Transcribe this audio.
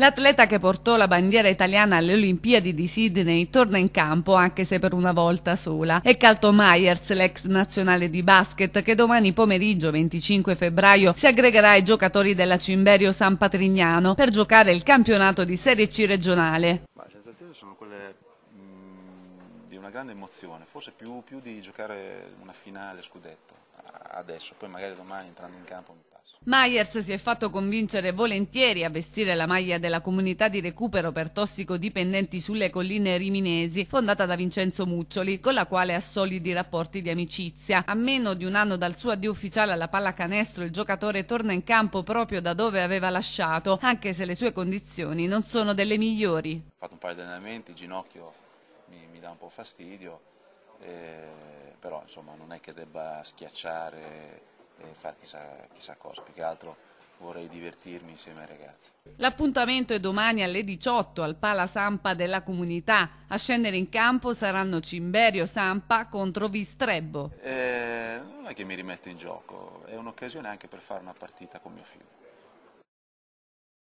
L'atleta che portò la bandiera italiana alle Olimpiadi di Sydney torna in campo anche se per una volta sola. È Calto Myers, l'ex nazionale di basket, che domani pomeriggio 25 febbraio si aggregherà ai giocatori della Cimberio San Patrignano per giocare il campionato di Serie C regionale. Ma le sensazioni sono quelle mh, mm, di una grande emozione, forse più, più di giocare una finale scudetto adesso, poi magari domani entrando in campo mi passo. Myers si è fatto convincere volentieri a vestire la maglia della comunità di recupero per tossicodipendenti sulle colline riminesi, fondata da Vincenzo Muccioli, con la quale ha solidi rapporti di amicizia. A meno di un anno dal suo addio ufficiale alla pallacanestro, il giocatore torna in campo proprio da dove aveva lasciato, anche se le sue condizioni non sono delle migliori. Ho fatto un paio di allenamenti, il ginocchio mi, mi dà un po' fastidio. E eh, insomma, non è che debba schiacciare e fare chissà, chissà cosa, più che altro vorrei divertirmi insieme ai ragazzi. L'appuntamento è domani alle 18 al Pala Sampa della comunità. A scendere in campo saranno Cimberio Sampa contro Vistrebbo. Eh, non è che mi rimetto in gioco, è un'occasione anche per fare una partita con mio figlio.